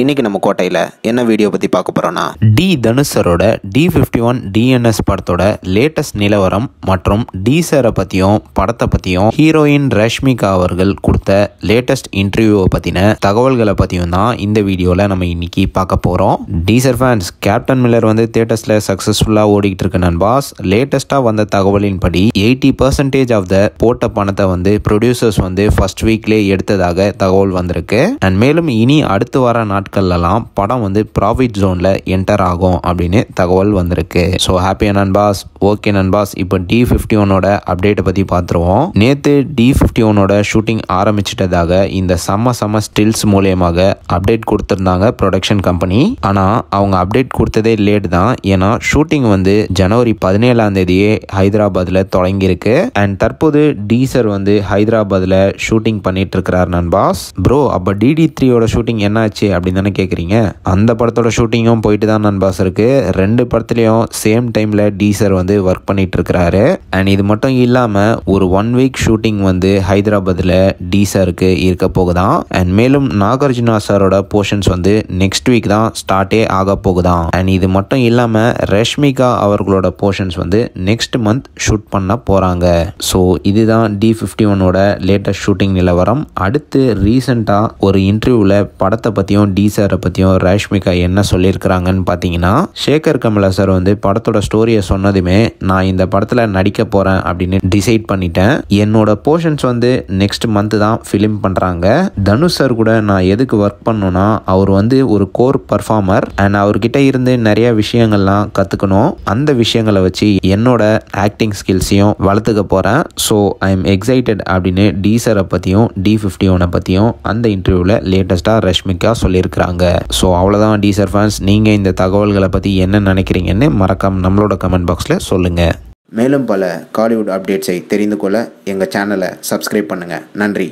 இன்றைக்கி நம்ம கோட்டையில் என்ன வீடியோ பற்றி பார்க்க போகிறோன்னா டி தனுஷரோட டி ஃபிஃப்டி ஒன் டிஎன்எஸ் படத்தோட லேட்டஸ்ட் நிலவரம் மற்றும் டி சரை பற்றியும் படத்தை பற்றியும் ஹீரோயின் ரஷ்மிகா அவர்கள் கொடுத்த லேட்டஸ்ட் இன்டர்வியூவை பற்றின தகவல்களை பற்றியும் தான் இந்த வீடியோவில் நம்ம இன்னைக்கு பார்க்க போகிறோம் டி ஃபேன்ஸ் கேப்டன் மில்லர் வந்து தேட்டர்ஸில் சக்ஸஸ்ஃபுல்லாக ஓடிக்கிட்டு இருக்க பாஸ் லேட்டஸ்ட்டாக வந்த தகவலின்படி எயிட்டி பர்சன்டேஜ் ஆஃப் த போட்ட பணத்தை வந்து ப்ரொடியூசர்ஸ் வந்து ஃபர்ஸ்ட் வீக்லேயே எடுத்ததாக தகவல் வந்திருக்கு அண்ட் மேலும் இனி அடுத்து வர நாள் நாட்கள்லாம் படம் வந்து ப்ராஃபிட் ஜோனில் என்டர் ஆகும் அப்படின்னு தகவல் வந்திருக்கு so happy boss okay boss இப்போ டி ஃபிஃப்டி ஒனோட அப்டேட்டை பற்றி பார்த்துருவோம் நேற்று டி ஃபிஃப்டி ஒனோட ஷூட்டிங் ஆரம்பிச்சிட்டதாக இந்த செம்ம செம்ம ஸ்டில்ஸ் மூலியமாக அப்டேட் கொடுத்துருந்தாங்க ப்ரொடக்ஷன் கம்பெனி ஆனால் அவங்க அப்டேட் கொடுத்ததே லேட் தான் ஏன்னா ஷூட்டிங் வந்து ஜனவரி பதினேழாம் தேதியே ஹைதராபாத்தில் தொடங்கியிருக்கு அண்ட் தற்போது டீசர் வந்து ஹைதராபாத்தில் ஷூட்டிங் பண்ணிட்டு இருக்கிறார் நண்பாஸ் ப்ரோ அப்போ டிடி த்ரீயோட ஷூட்டிங் என்னாச்சு அப்படின்னு அப்படின்னு தானே கேட்குறீங்க அந்த படத்தோட ஷூட்டிங்கும் போயிட்டு தான் நண்பாஸ் இருக்கு ரெண்டு படத்துலையும் சேம் டைமில் டி சார் வந்து ஒர்க் பண்ணிட்டு இருக்கிறாரு அண்ட் இது மட்டும் இல்லாமல் ஒரு ஒன் வீக் ஷூட்டிங் வந்து ஹைதராபாத்தில் டீசருக்கு இருக்க போகுதான் அண்ட் மேலும் நாகார்ஜுனா சாரோட போர்ஷன்ஸ் வந்து நெக்ஸ்ட் வீக் தான் ஸ்டார்ட்டே ஆக போகுதான் அண்ட் இது மட்டும் இல்லாமல் ரஷ்மிகா அவர்களோட போர்ஷன்ஸ் வந்து நெக்ஸ்ட் மந்த் ஷூட் பண்ண போகிறாங்க ஸோ இதுதான் டி ஃபிஃப்டி ஒன்னோட லேட்டஸ்ட் ஷூட்டிங் நிலவரம் அடுத்து ரீசெண்டாக ஒரு இன்டர்வியூவில் படத்தை பற்றியும் டி டி சாரை பற்றியும் ரேஷ்மிகா என்ன சொல்லியிருக்கிறாங்கன்னு பார்த்தீங்கன்னா சேகர் கமலா சார் வந்து படத்தோட ஸ்டோரியை சொன்னதுமே நான் இந்த படத்தில் நடிக்க போகிறேன் அப்படின்னு டிசைட் பண்ணிட்டேன் என்னோட போர்ஷன்ஸ் வந்து நெக்ஸ்ட் மந்த்து தான் ஃபிலிம் பண்ணுறாங்க தனுஷ் சார் கூட நான் எதுக்கு ஒர்க் பண்ணோன்னா அவர் வந்து ஒரு கோர் பர்ஃபார்மர் அண்ட் அவர்கிட்ட இருந்து நிறைய விஷயங்கள்லாம் கற்றுக்கணும் அந்த விஷயங்களை வச்சு என்னோட ஆக்டிங் ஸ்கில்ஸையும் வளர்த்துக்க போகிறேன் ஸோ ஐ எம் எக்ஸைட்டட் அப்படின்னு டி சாரை பற்றியும் டி ஃபிஃப்டி ஒனை பற்றியும் அந்த இன்டர்வியூவில் லேட்டஸ்ட்டாக ரஷ்மிகா சொல்லியிருக்கேன் இருக்கிறாங்க ஸோ அவ்வளோதான் டீசர் ஃபேன்ஸ் நீங்கள் இந்த தகவல்களை பற்றி என்ன நினைக்கிறீங்கன்னு மறக்காமல் நம்மளோட கமெண்ட் பாக்ஸில் சொல்லுங்கள் மேலும் பல காலிவுட் அப்டேட்ஸை தெரிந்து கொள்ள எங்கள் சேனலை சப்ஸ்கிரைப் பண்ணுங்கள் நன்றி